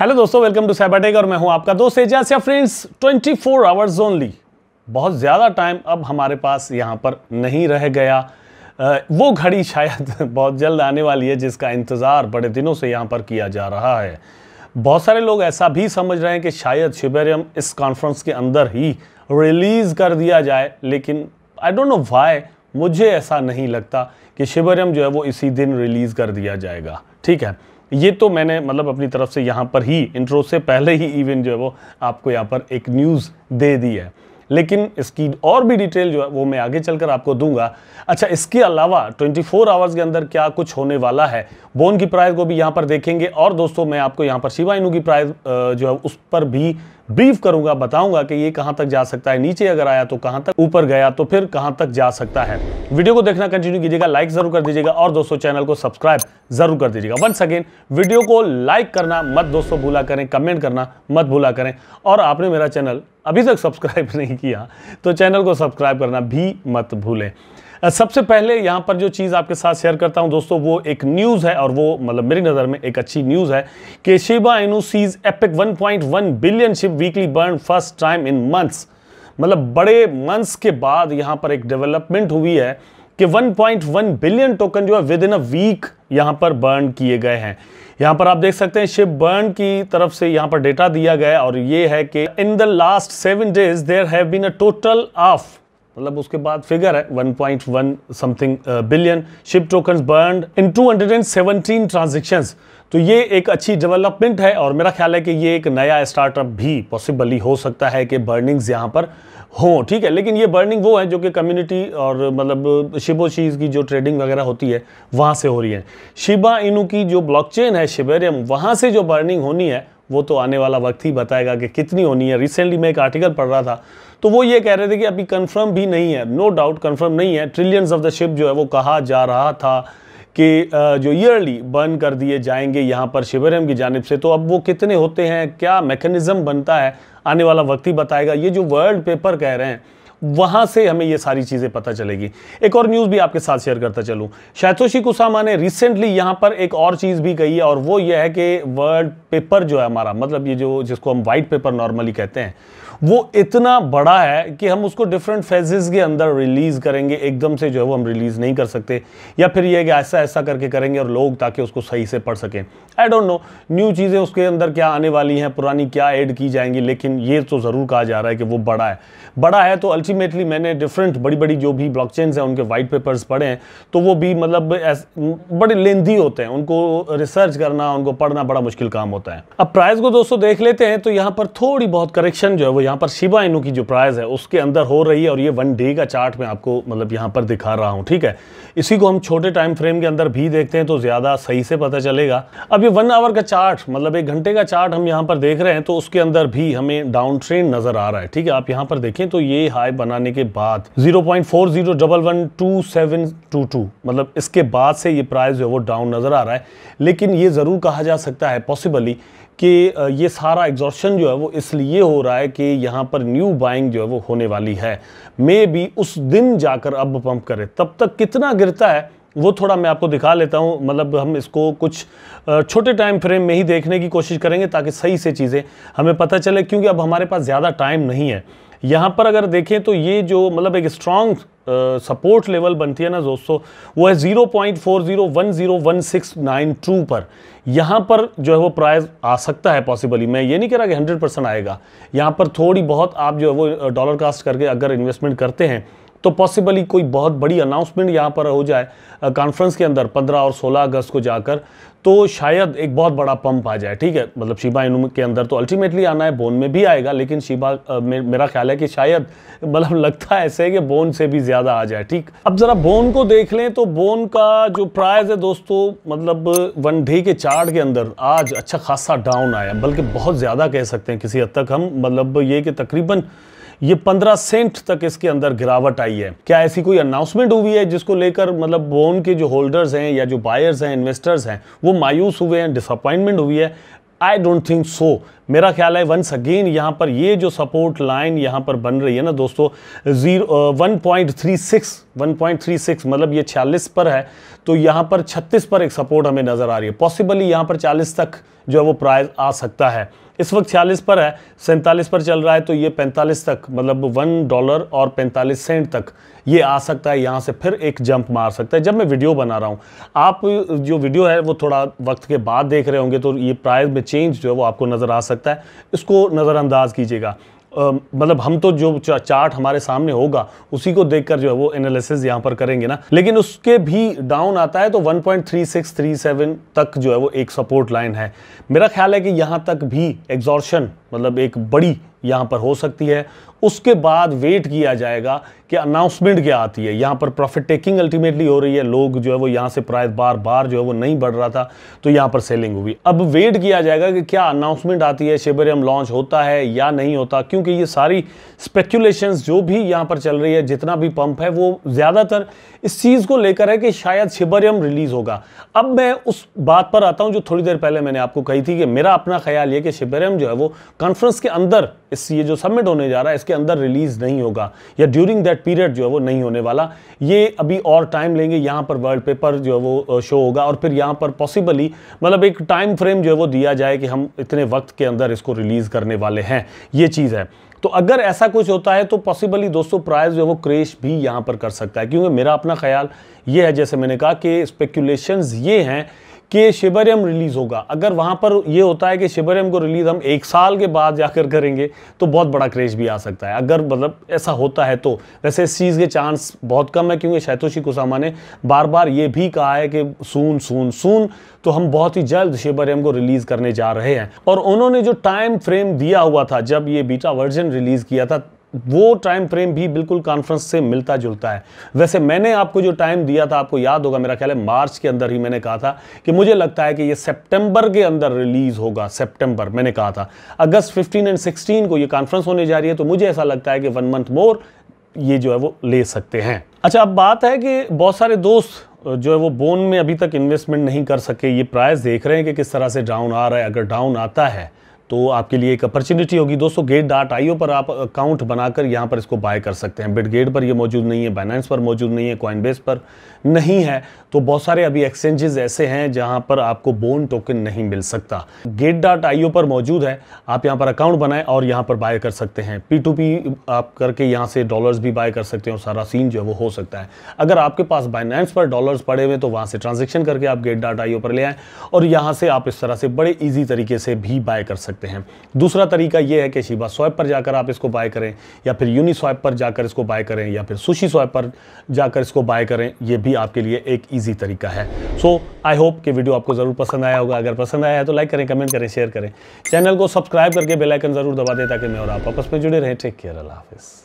hello दोस्तों welcome to साइबाटेक और मैं हूं आपका दोस्त एजाज या फ्रेंड्स 24 फोर आवर्स ओनली बहुत ज़्यादा टाइम अब हमारे पास यहां पर नहीं रह गया वो घड़ी शायद बहुत जल्द आने वाली है जिसका इंतज़ार बड़े दिनों से यहाँ पर किया जा रहा है बहुत सारे लोग ऐसा भी समझ रहे हैं कि शायद शिबेरियम इस कॉन्फ्रेंस के अंदर ही रिलीज़ कर दिया जाए लेकिन आई डोंट नो वाई मुझे ऐसा नहीं लगता कि शिबरियम जो है वो इसी दिन रिलीज़ कर दिया जाएगा ठीक है ये तो मैंने मतलब अपनी तरफ से यहाँ पर ही इंट्रो से पहले ही इवेंट जो है वो आपको यहाँ पर एक न्यूज़ दे दी है लेकिन इसकी और भी डिटेल जो है वो मैं आगे चलकर आपको दूंगा अच्छा इसके अलावा 24 फोर आवर्स के अंदर क्या कुछ होने वाला है बोन की प्राइस को भी यहाँ पर देखेंगे और दोस्तों मैं आपको यहाँ पर शिवाइनू की प्राइस जो है उस पर भी ब्रीफ करूंगा बताऊंगा कि ये कहां तक जा सकता है नीचे अगर आया तो कहां तक ऊपर गया तो फिर कहां तक जा सकता है वीडियो को देखना कंटिन्यू कीजिएगा लाइक जरूर कर दीजिएगा और दोस्तों चैनल को सब्सक्राइब जरूर कर दीजिएगा वंस अगेन वीडियो को लाइक करना मत दोस्तों भूला करें कमेंट करना मत भूला करें और आपने मेरा चैनल अभी तक सब्सक्राइब नहीं किया तो चैनल को सब्सक्राइब करना भी मत भूलें सबसे पहले यहाँ पर जो चीज़ आपके साथ शेयर करता हूं दोस्तों वो एक न्यूज़ है और वो मतलब मेरी नज़र में एक अच्छी न्यूज़ है कि Shiba Inu sees epic 1.1 billion SHIB weekly burn first time in months मतलब बड़े मंथ्स के बाद यहाँ पर एक डेवलपमेंट हुई है कि 1.1 बिलियन टोकन जो है विद इन अ वीक यहां पर बर्न किए गए हैं यहाँ पर आप देख सकते हैं शिप बर्न की तरफ से यहां पर डेटा दिया गया और ये है कि in the last seven days there have been a total of मतलब उसके बाद फिगर है 1.1 something billion SHIB token burn in 217 transactions तो ये एक अच्छी डेवलपमेंट है और मेरा ख्याल है कि ये एक नया स्टार्टअप भी पॉसिबली हो सकता है कि बर्निंग्स यहाँ पर हों ठीक है लेकिन ये बर्निंग वो है जो कि कम्युनिटी और मतलब शिबो शीज की जो ट्रेडिंग वगैरह होती है वहाँ से हो रही है शिबा इनू की जो ब्लॉकचेन है शिबेरियम वहाँ से जो बर्निंग होनी है वो तो आने वाला वक्त ही बताएगा कि कितनी होनी है रिसेंटली मैं एक आर्टिकल पढ़ रहा था तो वो ये कह रहे थे कि अभी कंफर्म भी नहीं है नो डाउट कंफर्म नहीं है ट्रिलियंस ऑफ द शिप जो है वो कहा जा रहा था कि जो ईयरली बर्न कर दिए जाएंगे यहाँ पर शिवरम की जानब से तो अब वो कितने होते हैं क्या मेकनिज़म बनता है आने वाला वक्त ही बताएगा ये जो वर्ल्ड पेपर कह रहे हैं वहां से हमें ये सारी चीज़ें पता चलेगी एक और न्यूज़ भी आपके साथ शेयर करता चलूं शैतोशी कुसामा ने रिसेंटली यहां पर एक और चीज़ भी कही है और वो यह है कि वर्ल्ड पेपर जो है हमारा मतलब ये जो जिसको हम वाइट पेपर नॉर्मली कहते हैं वो इतना बड़ा है कि हम उसको डिफरेंट फेजेस के अंदर रिलीज़ करेंगे एकदम से जो है वो हम रिलीज़ नहीं कर सकते या फिर ये कि ऐसा ऐसा करके करेंगे और लोग ताकि उसको सही से पढ़ सकें आई डोंट नो न्यू चीज़ें उसके अंदर क्या आने वाली हैं पुरानी क्या ऐड की जाएंगी लेकिन ये तो ज़रूर कहा जा रहा है कि वो बड़ा है बड़ा है तो अल्च अल्टीमेटली मैंने डिफरेंट बड़ी बड़ी जो भी ब्लॉकचेन्स हैं उनके वाइट पेपर्स पढ़े हैं तो वो भी मतलब बड़े लेंदी होते हैं उनको रिसर्च करना उनको पढ़ना बड़ा मुश्किल काम होता है अब प्राइस को दोस्तों देख लेते हैं तो यहाँ पर थोड़ी बहुत करेक्शन जो है वो यहाँ पर शिवा इनू की जो प्राइस है उसके अंदर हो रही है और ये वन डे का चार्ट में आपको मतलब यहाँ पर दिखा रहा हूँ ठीक है इसी को हम छोटे टाइम फ्रेम के अंदर भी देखते हैं तो ज़्यादा सही से पता चलेगा अब ये वन आवर का चार्ट मतलब एक घंटे का चार्ट हम यहाँ पर देख रहे हैं तो उसके अंदर भी हमें डाउन ट्रेंड नज़र आ रहा है ठीक है आप यहाँ पर देखें तो ये हाई बनाने के बाद 0.40112722 मतलब इसके बाद से ये प्राइस जो है वो डाउन नज़र आ रहा है लेकिन ये ज़रूर कहा जा सकता है पॉसिबली कि ये सारा एग्जॉर्शन जो है वो इसलिए हो रहा है कि यहाँ पर न्यू बाइंग जो है वो होने वाली है मे भी उस दिन जाकर अब पंप करे तब तक कितना गिरता है वो थोड़ा मैं आपको दिखा लेता हूँ मतलब हम इसको कुछ छोटे टाइम फ्रेम में ही देखने की कोशिश करेंगे ताकि सही से चीज़ें हमें पता चले क्योंकि अब हमारे पास ज़्यादा टाइम नहीं है यहाँ पर अगर देखें तो ये जो मतलब एक स्ट्रॉन्ग सपोर्ट लेवल बनती है ना दोस्तों वो है zero zero zero point four one one six nine two पर यहाँ पर जो है वो प्राइस आ सकता है पॉसिबली मैं ये नहीं कह रहा कि हंड्रेड परसेंट आएगा यहाँ पर थोड़ी बहुत आप जो है वो डॉलर कास्ट करके अगर इन्वेस्टमेंट करते हैं तो पॉसिबली कोई बहुत बड़ी अनाउंसमेंट यहाँ पर हो जाए कॉन्फ्रेंस के अंदर 15 और 16 अगस्त को जाकर तो शायद एक बहुत बड़ा पंप आ जाए ठीक है मतलब शिबा इनू के अंदर तो अल्टीमेटली आना है बोन में भी आएगा लेकिन शिबा मे, मेरा ख्याल है कि शायद मतलब लगता है ऐसे कि बोन से भी ज़्यादा आ जाए ठीक अब ज़रा बोन को देख लें तो बोन का जो प्राइज़ है दोस्तों मतलब वन डे के चार्ट के अंदर आज अच्छा खासा डाउन आया बल्कि बहुत ज़्यादा कह सकते हैं किसी हद तक हम मतलब ये कि तकरीबन ये पंद्रह सेंट तक इसके अंदर गिरावट आई है क्या ऐसी कोई अनाउंसमेंट हुई है जिसको लेकर मतलब बोन के जो होल्डर्स हैं या जो बायर्स हैं इन्वेस्टर्स हैं वो मायूस हुए हैं डिसअपॉइंटमेंट हुई है आई डोंट थिंक सो मेरा ख्याल है वंस अगेन यहाँ पर ये जो सपोर्ट लाइन यहाँ पर बन रही है ना दोस्तों zero one point three six one point three six मतलब ये छियालीस पर है तो यहाँ पर 36 पर एक सपोर्ट हमें नज़र आ रही है पॉसिबली यहाँ पर 40 तक जो है वो प्राइस आ सकता है इस वक्त छियालीस पर है सैंतालीस पर चल रहा है तो ये पैंतालीस तक मतलब वन डॉलर और पैंतालीस सेंट तक ये आ सकता है यहाँ से फिर एक जंप मार सकता है जब मैं वीडियो बना रहा हूँ आप जो वीडियो है वो थोड़ा वक्त के बाद देख रहे होंगे तो ये प्राइस में चेंज जो है वो आपको नज़र आ सकता है इसको नज़रअंदाज कीजिएगा मतलब हम तो जो चार्ट हमारे सामने होगा उसी को देखकर जो है वो एनालिसिस यहाँ पर करेंगे ना लेकिन उसके भी डाउन आता है तो 1.3637 तक जो है वो एक सपोर्ट लाइन है मेरा ख्याल है कि यहाँ तक भी एग्जॉर्शन मतलब एक बड़ी यहाँ पर हो सकती है उसके बाद वेट किया जाएगा कि अनाउंसमेंट क्या आती है यहाँ पर प्रॉफिट टेकिंग अल्टीमेटली हो रही है लोग जो है वो यहाँ से प्राइस बार बार जो है वो नहीं बढ़ रहा था तो यहाँ पर सेलिंग हुई अब वेट किया जाएगा कि क्या अनाउंसमेंट आती है शेबरियम लॉन्च होता है या नहीं होता क्योंकि ये सारी स्पेक्यूलेशन जो भी यहाँ पर चल रही है जितना भी पंप है वो ज़्यादातर इस चीज़ को लेकर है कि शायद शिबरियम रिलीज़ होगा अब मैं उस बात पर आता हूँ जो थोड़ी देर पहले मैंने आपको कही थी कि मेरा अपना ख्याल ये कि शिबरियम जो है वो कॉन्फ्रेंस के अंदर इस ये जो सबमिट होने जा रहा है के अंदर रिलीज नहीं होगा या ड्यूरिंग दैट पीरियड जो है वो नहीं होने वाला ये अभी और टाइम लेंगे यहाँ पर वर्ल्ड पेपर जो है वो शो होगा और फिर यहाँ पर पॉसिबली मतलब एक टाइम फ्रेम जो है वो दिया जाए कि हम इतने वक्त के अंदर इसको रिलीज़ करने वाले हैं ये चीज़ है तो अगर ऐसा कुछ होता है तो पॉसिबली दोस्तों प्राइस जो है वो क्रेश भी यहाँ पर कर सकता है क्योंकि मेरा अपना ख्याल ये है जैसे मैंने कहा कि स्पेक्यूलेशंस ये हैं कि शिबरियम रिलीज़ होगा अगर वहाँ पर ये होता है कि शिबरियम को रिलीज़ हम एक साल के बाद जाकर करेंगे तो बहुत बड़ा क्रेज भी आ सकता है अगर मतलब ऐसा होता है तो वैसे इस चीज़ के चांस बहुत कम है क्योंकि शैतोशी कुसामा ने बार बार ये भी कहा है कि सून सून सून तो हम बहुत ही जल्द शिबरियम को रिलीज़ करने जा रहे हैं और उन्होंने जो टाइम फ्रेम दिया हुआ था जब ये बीटा वर्जन रिलीज़ किया था वो टाइम फ्रेम भी बिल्कुल कॉन्फ्रेंस से मिलता जुलता है वैसे मैंने आपको जो टाइम दिया था आपको याद होगा मेरा ख्याल है मार्च के अंदर ही मैंने कहा था कि मुझे लगता है कि ये सितंबर के अंदर रिलीज होगा सितंबर मैंने कहा था अगस्त 15 एंड 16 को ये कॉन्फ्रेंस होने जा रही है तो मुझे ऐसा लगता है कि वन मंथ मोर ये जो है वो ले सकते हैं अच्छा अब बात है कि बहुत सारे दोस्त जो है वो बोन में अभी तक इन्वेस्टमेंट नहीं कर सके ये प्राइस देख रहे हैं कि किस तरह से डाउन आ रहा है अगर डाउन आता है तो आपके लिए एक अपॉर्चुनिटी होगी दोस्तों गेट डॉट आई पर आप अकाउंट बनाकर यहाँ पर इसको बाय कर सकते हैं बिटगेट पर ये मौजूद नहीं है बाइनेंस पर मौजूद नहीं है कॉइनबेस पर नहीं है तो बहुत सारे अभी एक्सचेंजेस ऐसे हैं जहाँ पर आपको बोन टोकन नहीं मिल सकता गेट डॉट आई पर मौजूद है आप यहाँ पर अकाउंट बनाएं और यहाँ पर बाय कर सकते हैं पी टू पी आप करके यहाँ से डॉलर्स भी बाय कर सकते हैं और सारा सीन जो है वो हो सकता है अगर आपके पास बाइनेंस पर डॉलर्स पड़े हुए तो वहाँ से ट्रांजेक्शन करके आप गेट डॉट आई पर ले आएँ और यहाँ से आप इस तरह से बड़े ईजी तरीके से भी बाय कर सकते हैं सकते हैं दूसरा तरीका यह है कि शिबा स्वैप पर जाकर आप इसको बाय करें या फिर यूनी स्वैप पर जाकर इसको बाय करें या फिर सुशी स्वैप पर जाकर इसको बाय करें यह भी आपके लिए एक ईजी तरीका है सो आई होप कि वीडियो आपको ज़रूर पसंद आया होगा अगर पसंद आया है तो लाइक करें कमेंट करें शेयर करें चैनल को सब्सक्राइब करके बेलाइकन ज़रूर दबा दें ताकि मैं और आप आपस में जुड़े रहें टेक केयर अल्लाह हाफिज़